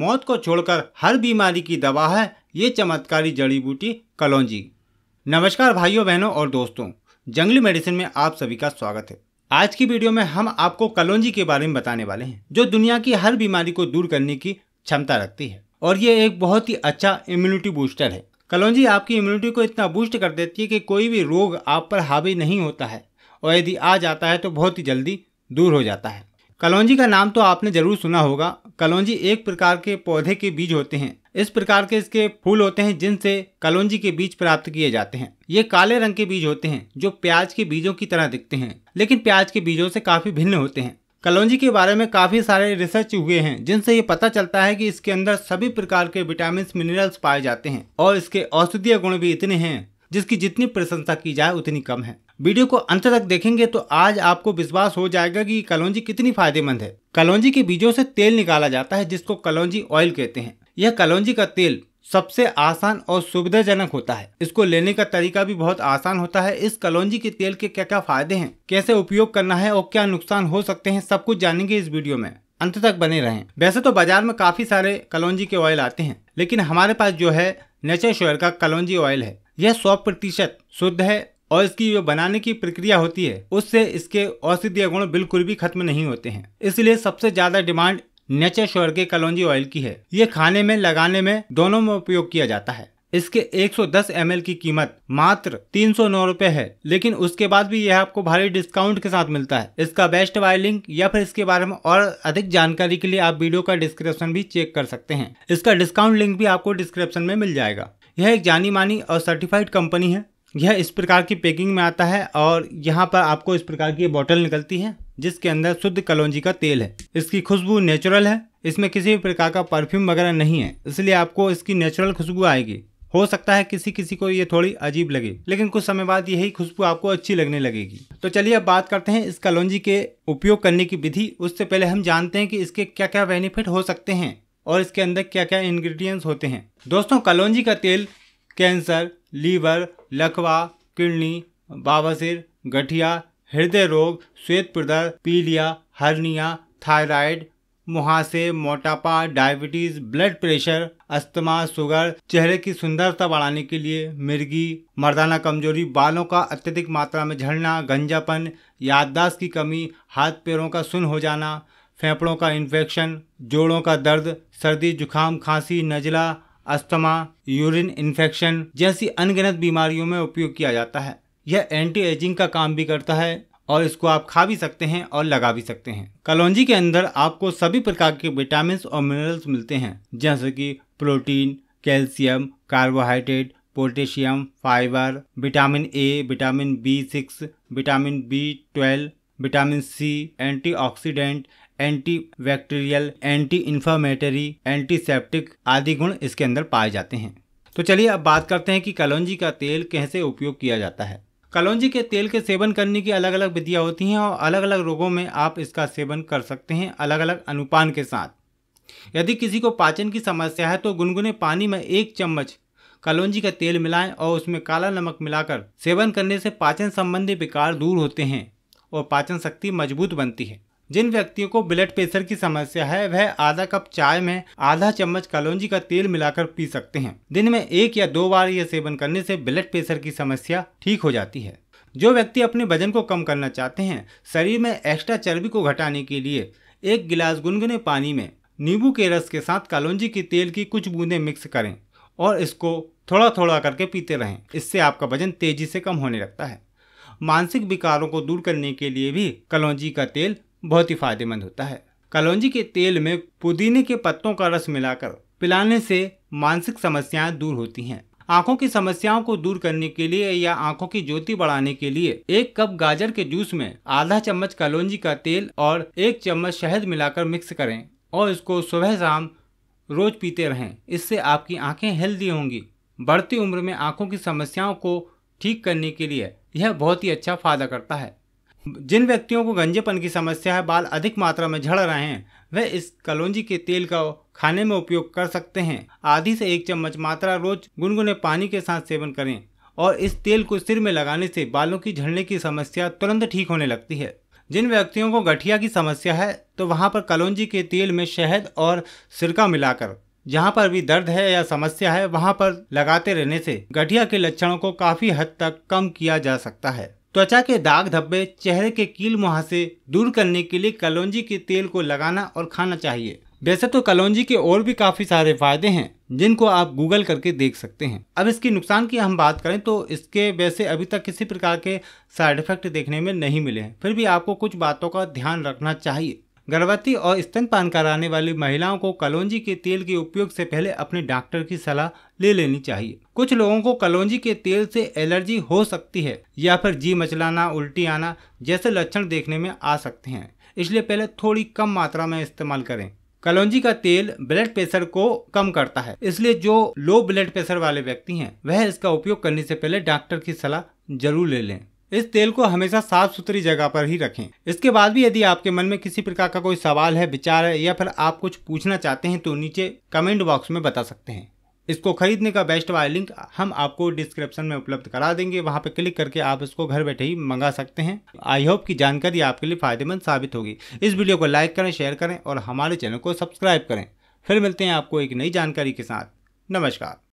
मौत को छोड़कर हर बीमारी की दवा है ये चमत्कारी जड़ी बूटी कलौजी नमस्कार भाइयों बहनों और दोस्तों जंगली मेडिसिन में आप सभी का स्वागत है आज की वीडियो में हम आपको कलौजी के बारे में बताने वाले हैं जो दुनिया की हर बीमारी को दूर करने की क्षमता रखती है और ये एक बहुत ही अच्छा इम्यूनिटी बूस्टर है कलौजी आपकी इम्यूनिटी को इतना बूस्ट कर देती है कि कोई भी रोग आप पर हावी नहीं होता है और यदि आ जाता है तो बहुत ही जल्दी दूर हो जाता है कलौजी का नाम तो आपने जरूर सुना होगा कलौजी एक प्रकार के पौधे के बीज होते हैं इस प्रकार के इसके फूल होते हैं जिनसे कलौजी के बीज प्राप्त किए जाते हैं ये काले रंग के बीज होते हैं जो प्याज के बीजों की तरह दिखते हैं लेकिन प्याज के बीजों से काफी भिन्न होते हैं कलौजी के बारे में काफी सारे रिसर्च हुए हैं जिनसे ये पता चलता है कि इसके अंदर सभी प्रकार के विटामिन मिनरल्स पाए जाते हैं और इसके औषधीय गुण भी इतने हैं जिसकी जितनी प्रशंसा की जाए उतनी कम है वीडियो को अंत तक देखेंगे तो आज आपको विश्वास हो जाएगा कि कलौंजी कितनी फायदेमंद है कलौंजी के बीजों से तेल निकाला जाता है जिसको कलौजी ऑयल कहते हैं यह कलौजी का तेल सबसे आसान और सुविधाजनक होता है इसको लेने का तरीका भी बहुत आसान होता है इस कलौजी के तेल के क्या क्या फायदे हैं कैसे उपयोग करना है और क्या नुकसान हो सकते हैं सब कुछ जानेंगे इस वीडियो में अंत तक बने रहें वैसे तो बाजार में काफी सारे कलौजी के ऑयल आते हैं लेकिन हमारे पास जो है नेचर शोयर का कलौजी ऑयल है यह सौ प्रतिशत शुद्ध है और इसकी जो बनाने की प्रक्रिया होती है उससे इसके औषधीय गुण बिल्कुल भी खत्म नहीं होते हैं इसलिए सबसे ज्यादा डिमांड नेचर श्योर के कलौजी ऑयल की है ये खाने में लगाने में दोनों में उपयोग किया जाता है इसके 110 सौ की कीमत मात्र तीन सौ नौ रूपए है लेकिन उसके बाद भी यह आपको भारी डिस्काउंट के साथ मिलता है इसका बेस्ट बाय लिंक या फिर इसके बारे में और अधिक जानकारी के लिए आप वीडियो का डिस्क्रिप्शन भी चेक कर सकते हैं इसका डिस्काउंट लिंक भी आपको डिस्क्रिप्शन में मिल जाएगा यह एक जानी मानी और सर्टिफाइड कंपनी है यह इस प्रकार की पैकिंग में आता है और यहाँ पर आपको इस प्रकार की बोतल निकलती है जिसके अंदर शुद्ध कलौजी का तेल है इसकी खुशबू नेचुरल है इसमें किसी भी प्रकार का परफ्यूम वगैरह नहीं है इसलिए आपको इसकी नेचुरल खुशबू आएगी हो सकता है किसी किसी को ये थोड़ी अजीब लगे लेकिन कुछ समय बाद यही खुशबू आपको अच्छी लगने लगेगी तो चलिए अब बात करते हैं इस कलौजी के उपयोग करने की विधि उससे पहले हम जानते हैं कि इसके क्या क्या बेनिफिट हो सकते हैं और इसके अंदर क्या क्या इंग्रेडिएंट्स होते हैं दोस्तों कलौजी का तेल कैंसर लीवर लकवा किडनी बावसिर गठिया हृदय रोग श्वेत प्रदर पीलिया हर्निया थायराइड मुहासे मोटापा diabetes blood pressure asthma sugar चेहरे की सुंदरता बढ़ाने के लिए मिर्गी मर्दाना कमजोरी बालों का अत्यधिक मात्रा में झड़ना गंजापन याददाश्त की कमी हाथ पैरों का सुन हो जाना फेफड़ों का इन्फेक्शन जोड़ों का दर्द सर्दी जुखाम खांसी नजला अस्थमा यूरिन इन्फेक्शन जैसी अनगिनत बीमारियों में उपयोग किया जाता है यह एंटी एजिंग का काम भी करता है और इसको आप खा भी सकते हैं और लगा भी सकते हैं कलौजी के अंदर आपको सभी प्रकार के विटामिन और मिनरल्स मिलते हैं जैसे कि protein calcium carbohydrate potassium fibre vitamin A vitamin B six vitamin B twelve vitamin C antioxidant anti bacterial anti inflammatory antiseptic आदि गुण इसके अंदर पाए जाते हैं तो चलिए अब बात करते हैं कि कलौंजी का तेल कैसे उपयोग किया जाता है कलौंजी के तेल के सेवन करने की अलग अलग विधियाँ होती हैं और अलग अलग रोगों में आप इसका सेवन कर सकते हैं अलग अलग अनुपान के साथ यदि किसी को पाचन की समस्या है तो गुनगुने पानी में एक चम्मच कलौंजी का तेल मिलाएं और उसमें काला नमक मिलाकर सेवन करने से पाचन संबंधी विकार दूर होते हैं और पाचन शक्ति मजबूत बनती है जिन व्यक्तियों को ब्लड प्रेशर की समस्या है वह आधा कप चाय में आधा चम्मच कलौजी का तेल मिलाकर पी सकते हैं दिन में एक या दो बार यह सेवन करने से ब्लड प्रेशर की समस्या ठीक हो जाती है जो व्यक्ति अपने वजन को कम करना चाहते हैं शरीर में एक्स्ट्रा चर्बी को घटाने के लिए एक गिलास गुनगुने पानी में नींबू के रस के साथ कालोंजी के तेल की कुछ बूंदें मिक्स करें और इसको थोड़ा थोड़ा करके पीते रहें इससे आपका वजन तेजी से कम होने लगता है मानसिक विकारों को दूर करने के लिए भी कलौजी का तेल बहुत ही फायदेमंद होता है कलौजी के तेल में पुदीने के पत्तों का रस मिलाकर पिलाने से मानसिक समस्याएं दूर होती हैं आंखों की समस्याओं को दूर करने के लिए या आंखों की ज्योति बढ़ाने के लिए एक कप गाजर के जूस में आधा चम्मच कलौजी का तेल और एक चम्मच शहद मिलाकर मिक्स करें और इसको सुबह शाम रोज पीते रहें इससे आपकी आंखें हेल्दी होंगी बढ़ती उम्र में आंखों की समस्याओं को ठीक करने के लिए यह बहुत ही अच्छा फायदा करता है जिन व्यक्तियों को गंजेपन की समस्या है बाल अधिक मात्रा में झड़ रहे हैं वह इस कलौंजी के तेल का खाने में उपयोग कर सकते हैं आधी से एक चम्मच मात्रा रोज गुनगुने पानी के साथ सेवन करें और इस तेल को सिर में लगाने से बालों की झड़ने की समस्या तुरंत ठीक होने लगती है जिन व्यक्तियों को गठिया की समस्या है तो वहाँ पर कलौजी के तेल में शहद और सिरका मिलाकर जहाँ पर भी दर्द है या समस्या है वहाँ पर लगाते रहने से गठिया के लक्षणों को काफी हद तक कम किया जा सकता है त्वचा के दाग धब्बे चेहरे के कील मुहा दूर करने के लिए कलौजी के तेल को लगाना और खाना चाहिए वैसे तो कलौजी के और भी काफी सारे फायदे हैं जिनको आप गूगल करके देख सकते हैं अब इसके नुकसान की हम बात करें तो इसके वैसे अभी तक किसी प्रकार के साइड इफेक्ट देखने में नहीं मिले हैं फिर भी आपको कुछ बातों का ध्यान रखना चाहिए गर्भवती और स्तनपान कराने वाली महिलाओं को कलौंजी के तेल के उपयोग से पहले अपने डॉक्टर की सलाह ले लेनी चाहिए कुछ लोगों को कलौंजी के तेल से एलर्जी हो सकती है या फिर जी मचलाना उल्टी आना जैसे लक्षण देखने में आ सकते हैं इसलिए पहले थोड़ी कम मात्रा में इस्तेमाल करें कलौंजी का तेल ब्लड प्रेशर को कम करता है इसलिए जो लो ब्लड प्रेशर वाले व्यक्ति हैं वह इसका उपयोग करने से पहले डॉक्टर की सलाह जरूर ले लें इस तेल को हमेशा साफ सुथरी जगह पर ही रखें इसके बाद भी यदि आपके मन में किसी प्रकार का कोई सवाल है विचार है या फिर आप कुछ पूछना चाहते हैं तो नीचे कमेंट बॉक्स में बता सकते हैं इसको खरीदने का बेस्ट वाला लिंक हम आपको डिस्क्रिप्शन में उपलब्ध करा देंगे वहाँ पे क्लिक करके आप इसको घर बैठे ही मंगा सकते हैं आई होप की जानकारी आपके लिए फायदेमंद साबित होगी इस वीडियो को लाइक करें शेयर करें और हमारे चैनल को सब्सक्राइब करें फिर मिलते हैं आपको एक नई जानकारी के साथ नमस्कार